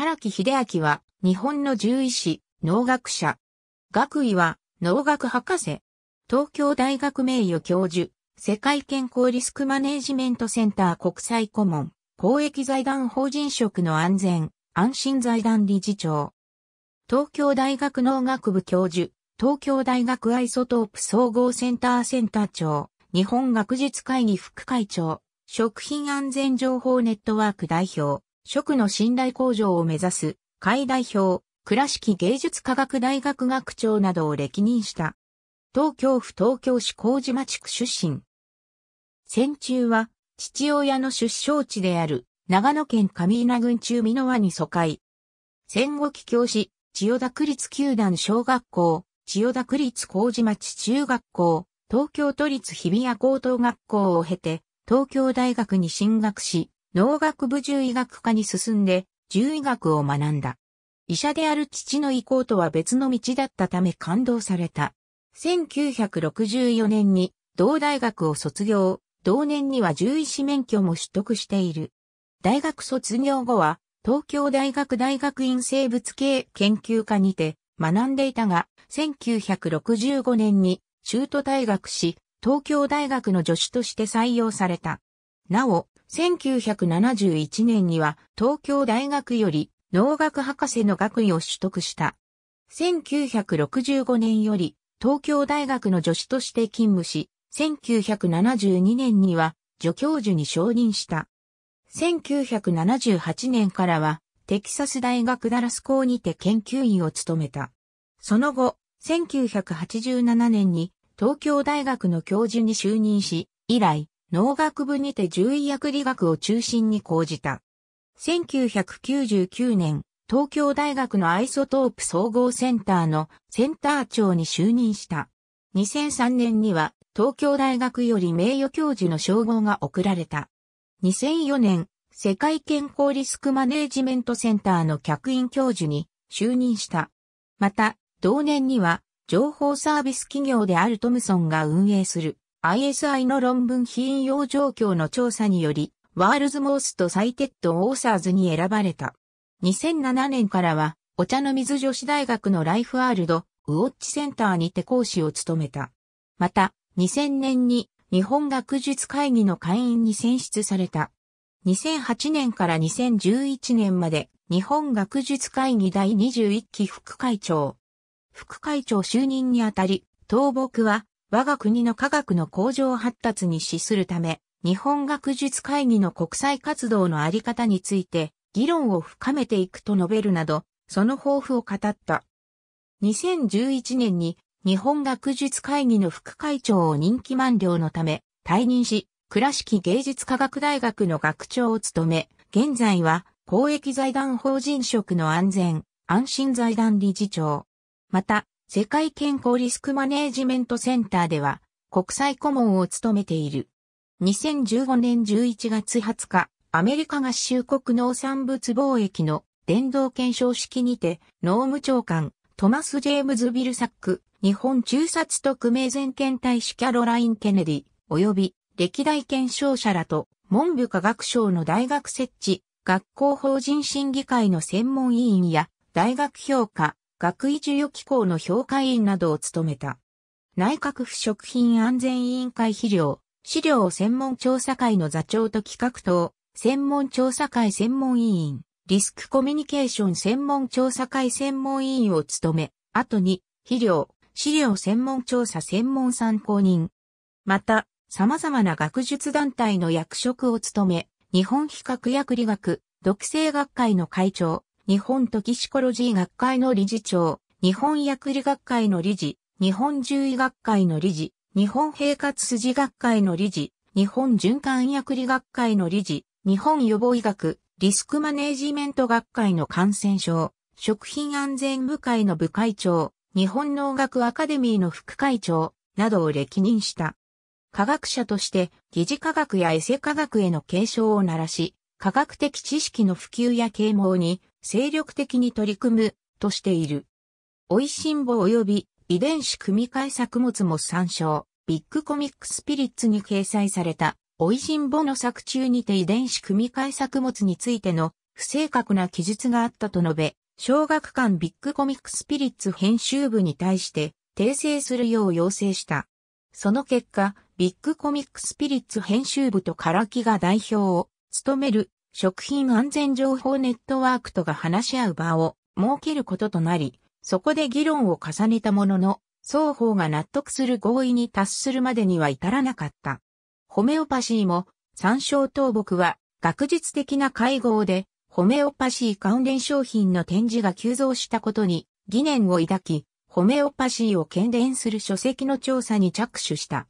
唐木秀明は、日本の獣医師、農学者。学位は、農学博士。東京大学名誉教授、世界健康リスクマネジメントセンター国際顧問、公益財団法人職の安全、安心財団理事長。東京大学農学部教授、東京大学アイソトープ総合センターセンター長、日本学術会議副会長、食品安全情報ネットワーク代表。食の信頼向上を目指す、会代表、倉敷芸術科学大学学長などを歴任した。東京府東京市麹島地区出身。戦中は、父親の出生地である、長野県上稲郡中美濃に疎開。戦後帰郷し、千代田区立球団小学校、千代田区立麹町中学校、東京都立日比谷高等学校を経て、東京大学に進学し、農学部獣医学科に進んで、獣医学を学んだ。医者である父の意向とは別の道だったため感動された。1964年に同大学を卒業、同年には獣医師免許も取得している。大学卒業後は、東京大学大学院生物系研究科にて学んでいたが、1965年に中途退学し、東京大学の助手として採用された。なお、1971年には東京大学より農学博士の学位を取得した。1965年より東京大学の助手として勤務し、1972年には助教授に承認した。1978年からはテキサス大学ダラス校にて研究員を務めた。その後、1987年に東京大学の教授に就任し、以来、農学部にて獣医薬理学を中心に講じた。1999年、東京大学のアイソトープ総合センターのセンター長に就任した。2003年には東京大学より名誉教授の称号が贈られた。2004年、世界健康リスクマネージメントセンターの客員教授に就任した。また、同年には情報サービス企業であるトムソンが運営する ISI の論文引用状況の調査により、ワールズモースとサイテッドオーサーズに選ばれた。2007年からは、お茶の水女子大学のライフワールド、ウォッチセンターにて講師を務めた。また、2000年に日本学術会議の会員に選出された。2008年から2011年まで日本学術会議第21期副会長。副会長就任にあたり、東北は我が国の科学の向上発達に資するため、日本学術会議の国際活動のあり方について、議論を深めていくと述べるなど、その抱負を語った。2011年に日本学術会議の副会長を任期満了のため退任し、倉敷芸術科学大学の学長を務め、現在は公益財団法人職の安全、安心財団理事長。また、世界健康リスクマネージメントセンターでは、国際顧問を務めている。2015年11月20日、アメリカ合衆国農産物貿易の伝道検証式にて、農務長官、トマス・ジェームズ・ビルサック、日本中殺特命全権大使キャロライン・ケネディ、及び歴代検証者らと、文部科学省の大学設置、学校法人審議会の専門委員や、大学評価、学位授与機構の評価委員などを務めた。内閣府食品安全委員会肥料、資料専門調査会の座長と企画等、専門調査会専門委員、リスクコミュニケーション専門調査会専門委員を務め、後に、肥料、資料専門調査専門参考人。また、様々な学術団体の役職を務め、日本比較薬理学、毒性学会の会長、日本トキシコロジー学会の理事長、日本薬理学会の理事、日本獣医学会の理事、日本平滑筋学会の理事、日本循環薬理学会の理事、日本予防医学、リスクマネージメント学会の感染症、食品安全部会の部会長、日本農学アカデミーの副会長、などを歴任した。科学者として、疑似科学やエセ科学への継承を鳴らし、科学的知識の普及や啓蒙に精力的に取り組むとしている。美味しんぼ及び遺伝子組み換え作物も参照。ビッグコミックスピリッツに掲載された、美味しんぼの作中にて遺伝子組み換え作物についての不正確な記述があったと述べ、小学館ビッグコミックスピリッツ編集部に対して訂正するよう要請した。その結果、ビッグコミックスピリッツ編集部と唐木が代表を務める食品安全情報ネットワークとが話し合う場を設けることとなり、そこで議論を重ねたものの、双方が納得する合意に達するまでには至らなかった。ホメオパシーも、参照倒木は、学術的な会合で、ホメオパシー関連商品の展示が急増したことに疑念を抱き、ホメオパシーを懸伝する書籍の調査に着手した。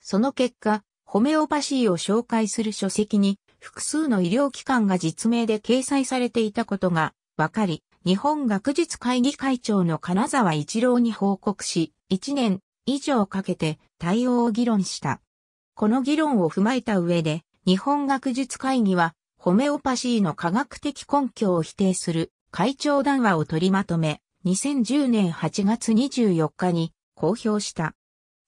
その結果、ホメオパシーを紹介する書籍に複数の医療機関が実名で掲載されていたことが分かり、日本学術会議会長の金沢一郎に報告し、1年以上かけて対応を議論した。この議論を踏まえた上で、日本学術会議は、ホメオパシーの科学的根拠を否定する会長談話を取りまとめ、2010年8月24日に公表した。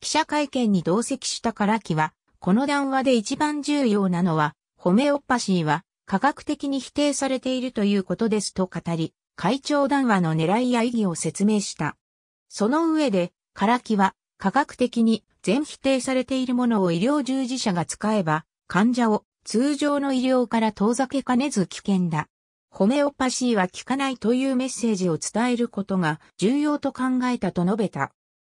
記者会見に同席した唐木は、この談話で一番重要なのは、ホメオパシーは科学的に否定されているということですと語り、会長談話の狙いや意義を説明した。その上で、カラキは科学的に全否定されているものを医療従事者が使えば、患者を通常の医療から遠ざけかねず危険だ。ホメオパシーは効かないというメッセージを伝えることが重要と考えたと述べた。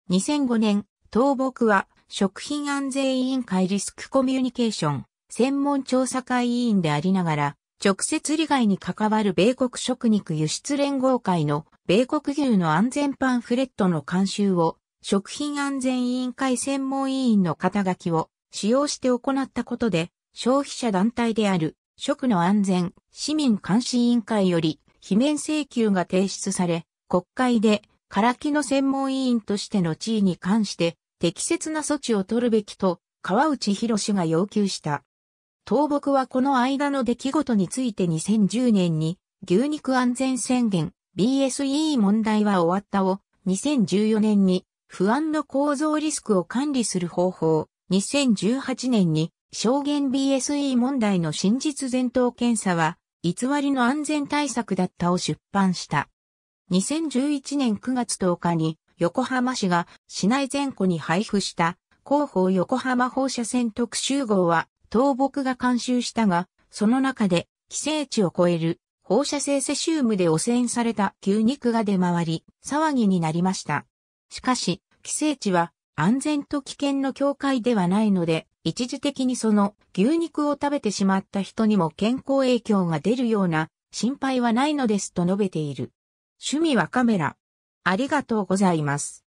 2005年、東木は食品安全委員会リスクコミュニケーション専門調査会委員でありながら、直接利害に関わる米国食肉輸出連合会の米国牛の安全パンフレットの監修を食品安全委員会専門委員の肩書きを使用して行ったことで消費者団体である食の安全市民監視委員会より罷免請求が提出され国会で唐木の専門委員としての地位に関して適切な措置を取るべきと川内博が要求した。東北はこの間の出来事について2010年に牛肉安全宣言 BSE 問題は終わったを2014年に不安の構造リスクを管理する方法2018年に証言 BSE 問題の真実全頭検査は偽りの安全対策だったを出版した。2011年9月10日に横浜市が市内全庫に配布した広報横浜放射線特集号は倒木が監修したが、その中で、寄生地を超える放射性セシウムで汚染された牛肉が出回り、騒ぎになりました。しかし、寄生地は安全と危険の境界ではないので、一時的にその牛肉を食べてしまった人にも健康影響が出るような心配はないのですと述べている。趣味はカメラ。ありがとうございます。